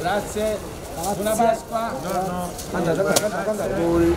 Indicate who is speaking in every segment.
Speaker 1: Grazie. Buona Pasqua. Buongiorno. Andate, andate, andate.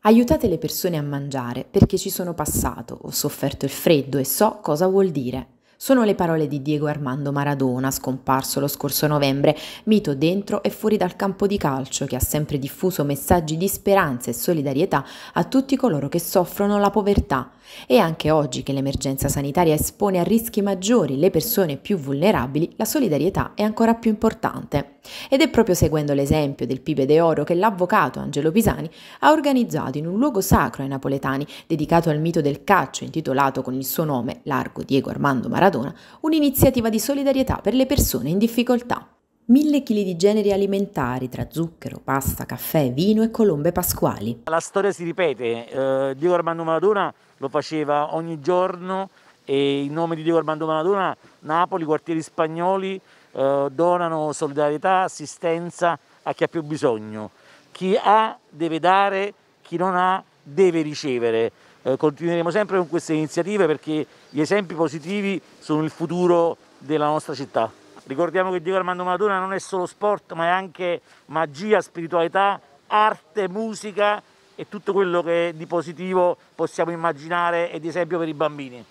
Speaker 2: Aiutate le persone a mangiare perché ci sono passato, ho sofferto il freddo e so cosa vuol dire. Sono le parole di Diego Armando Maradona, scomparso lo scorso novembre, mito dentro e fuori dal campo di calcio, che ha sempre diffuso messaggi di speranza e solidarietà a tutti coloro che soffrono la povertà. E anche oggi che l'emergenza sanitaria espone a rischi maggiori le persone più vulnerabili, la solidarietà è ancora più importante. Ed è proprio seguendo l'esempio del Pibe de Oro che l'avvocato Angelo Pisani ha organizzato in un luogo sacro ai napoletani, dedicato al mito del calcio, intitolato con il suo nome Largo Diego Armando Maradona, un'iniziativa di solidarietà per le persone in difficoltà. Mille chili di generi alimentari tra zucchero, pasta, caffè, vino e colombe pasquali.
Speaker 1: La storia si ripete, eh, Diego Armando Maradona lo faceva ogni giorno e in nome di Diego Armando Maradona Napoli, quartieri spagnoli, eh, donano solidarietà, assistenza a chi ha più bisogno. Chi ha deve dare, chi non ha deve ricevere. Eh, continueremo sempre con queste iniziative perché gli esempi positivi sono il futuro della nostra città. Ricordiamo che Diego Armando Maradona non è solo sport, ma è anche magia, spiritualità, arte, musica e tutto quello che di positivo possiamo immaginare e di esempio per i bambini.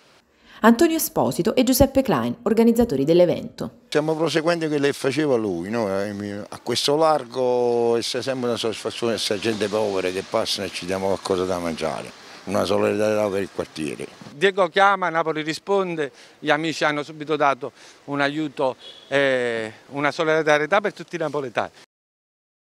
Speaker 2: Antonio Esposito e Giuseppe Klein, organizzatori dell'evento.
Speaker 1: Stiamo proseguendo quello che faceva lui, no? Eh, a questo largo è sempre una soddisfazione questa gente povera che passa e ci diamo qualcosa da mangiare, una solidarietà per il quartiere. Diego chiama, Napoli risponde, gli amici hanno subito dato un aiuto, eh, una solidarietà per tutti i napoletani.